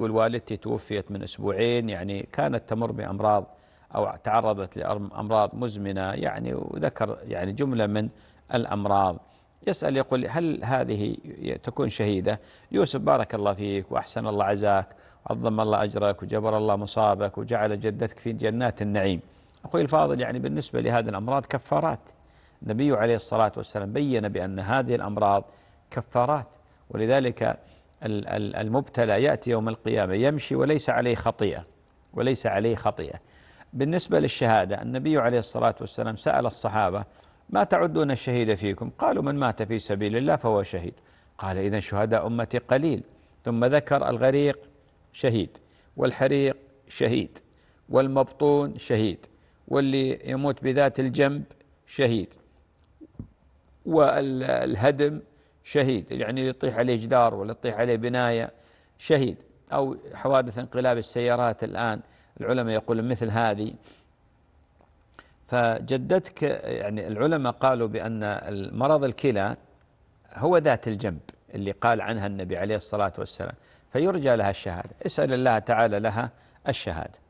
يقول والدتي توفيت من أسبوعين يعني كانت تمر بأمراض أو تعرضت لأمراض مزمنة يعني وذكر يعني جملة من الأمراض يسأل يقول هل هذه تكون شهيدة يوسف بارك الله فيك وأحسن الله عزاك وعظم الله أجرك وجبر الله مصابك وجعل جدتك في جنات النعيم أخوي الفاضل يعني بالنسبة لهذه الأمراض كفارات النبي عليه الصلاة والسلام بين بأن هذه الأمراض كفارات ولذلك المبتلى يأتي يوم القيامة يمشي وليس عليه خطيئة وليس عليه خطيئة بالنسبة للشهادة النبي عليه الصلاة والسلام سأل الصحابة ما تعدون الشهيد فيكم قالوا من مات في سبيل الله فهو شهيد قال إذا شهداء أمتي قليل ثم ذكر الغريق شهيد والحريق شهيد والمبطون شهيد واللي يموت بذات الجنب شهيد والهدم شهيد يعني يطيح عليه جدار ولا يطيح عليه بناية شهيد أو حوادث انقلاب السيارات الآن العلماء يقولون مثل هذه فجدتك يعني العلماء قالوا بأن المرض الكلى هو ذات الجنب اللي قال عنها النبي عليه الصلاة والسلام فيرجى لها الشهادة اسأل الله تعالى لها الشهادة